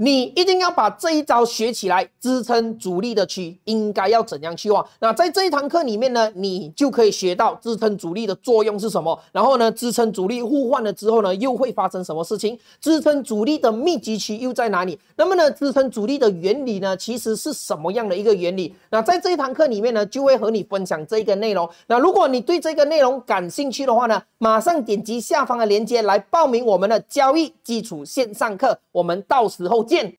你一定要把这一招学起来，支撑主力的区应该要怎样去画？那在这一堂课里面呢，你就可以学到支撑主力的作用是什么，然后呢，支撑主力互换了之后呢，又会发生什么事情？支撑主力的密集区又在哪里？那么呢，支撑主力的原理呢，其实是什么样的一个原理？那在这一堂课里面呢，就会和你分享这一个内容。那如果你对这个内容感兴趣的话呢，马上点击下方的链接来报名我们的交易基础线上课，我们到时候。见